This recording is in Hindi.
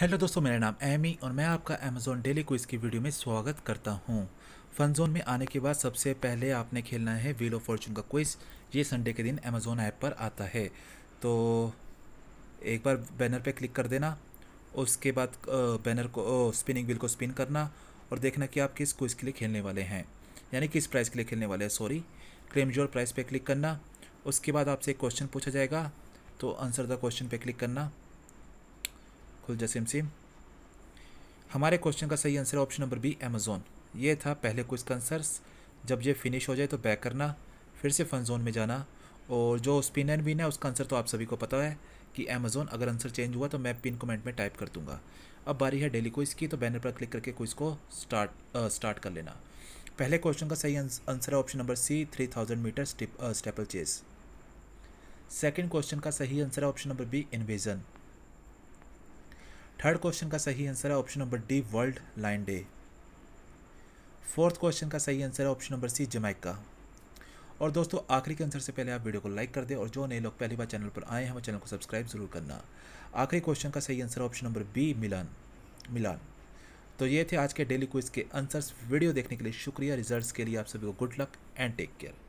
हेलो दोस्तों मेरा नाम एमी और मैं आपका अमेजोन डेली क्विज की वीडियो में स्वागत करता हूँ फन जोन में आने के बाद सबसे पहले आपने खेलना है व्हील ऑफ फॉर्चून का क्विज ये संडे के दिन अमेजोन ऐप पर आता है तो एक बार बैनर पे क्लिक कर देना उसके बाद बैनर को स्पिनिंग व्हील को स्पिन करना और देखना कि आप किस क्विज के लिए खेलने वाले हैं यानी किस प्राइस के लिए खेलने वाले हैं सॉरी क्लेम जोर प्राइस पर क्लिक करना उसके बाद आपसे एक क्वेश्चन पूछा जाएगा तो आंसर द क्वेश्चन पर क्लिक करना खुलजा सिमसिम हमारे क्वेश्चन का सही आंसर है ऑप्शन नंबर बी अमेजोन ये था पहले कुछ कंसर्स जब ये फिनिश हो जाए तो बैक करना फिर से फन जोन में जाना और जो स्पिनर भी ना है उसका आंसर तो आप सभी को पता है कि अमेजोन अगर आंसर चेंज हुआ तो मैं पिन कमेंट में टाइप कर दूंगा अब बारी है डेली क्विज की तो बैनर पर क्लिक करके क्विज को स्टार्ट आ, स्टार्ट कर लेना पहले क्वेश्चन का सही आंसर है option number C three thousand metre steeplechase second question का सही आंसर है option number B invasion third question का सही आंसर है option number D world lion day fourth question का सही आंसर है ऑप्शन नंबर सी जमैका और दोस्तों आखिरी के आंसर से पहले आप वीडियो को लाइक कर दें और जो नए लोग पहली बार चैनल पर आए हैं वो चैनल को सब्सक्राइब जरूर करना आखिरी क्वेश्चन का सही answer option number B Milan Milan तो ये थे आज के डेली क्विज के आंसर्स वीडियो देखने के लिए शुक्रिया रिजल्ट्स के लिए आप सभी को good luck and take care